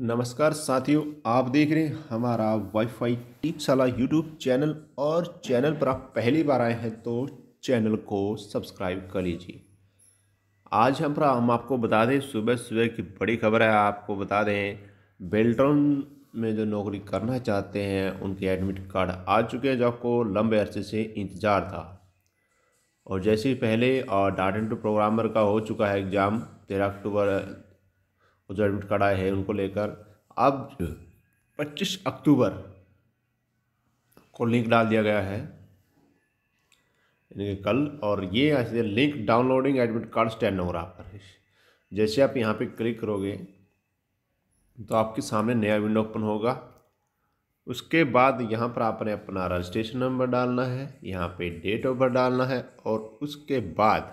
नमस्कार साथियों आप देख रहे हैं हमारा वाईफाई वाला यूट्यूब चैनल और चैनल पर आप पहली बार आए हैं तो चैनल को सब्सक्राइब कर लीजिए आज हम पर हम आपको बता दें सुबह सुबह की बड़ी खबर है आपको बता दें बेल्टन में जो नौकरी करना चाहते हैं उनके एडमिट कार्ड आ चुके हैं जो आपको लंबे अरसे से इंतज़ार था और जैसे पहले डाटा टू प्रोग्रामर का हो चुका है एग्ज़ाम तेरह अक्टूबर वो कार्ड आए हैं उनको लेकर अब 25 अक्टूबर को लिंक डाल दिया गया है यानी कल और ये ऐसे link downloading admit card stand होगा पर जैसे आप यहाँ पे क्लिक करोगे तो आपके सामने नया विंडो ओपन होगा उसके बाद यहाँ पर आपने अपना रजिस्ट्रेशन नंबर डालना है यहाँ पे डेट ऑफ बर्थ डालना है और उसके बाद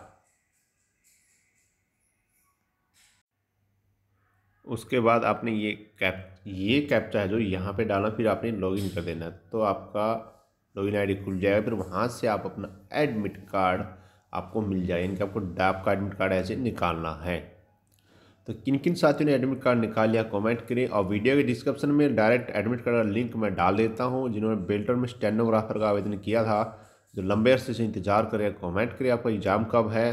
उसके बाद आपने ये कैप ये कैप्चा है जो यहाँ पे डालना फिर आपने लॉगिन कर देना है तो आपका लॉगिन आईडी खुल जाएगा फिर वहाँ से आप अपना एडमिट कार्ड आपको मिल जाएगा यानी कि आपको डाप का एडमिट कार्ड ऐसे निकालना है तो किन किन साथियों ने एडमिट कार्ड निकाल लिया कमेंट करें और वीडियो के डिस्क्रिप्शन में डायरेक्ट एडमिट कार्ड का लिंक मैं डाल देता हूँ जिन्होंने बेल्टर में स्टेनोग्राफर का आवेदन किया था जो लंबे अरसे से इंतजार करें कमेंट करें आपका एग्ज़ाम कब है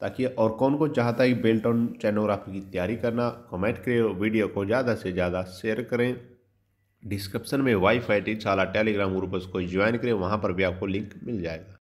ताकि और कौन को चाहता है बेल्ट ऑन चैनोग्राफी की तैयारी करना कमेंट करें और वीडियो को ज़्यादा से ज़्यादा शेयर करें डिस्क्रिप्शन में वाईफाई टी वाला टेलीग्राम ग्रुप उसको ज्वाइन करें वहाँ पर भी आपको लिंक मिल जाएगा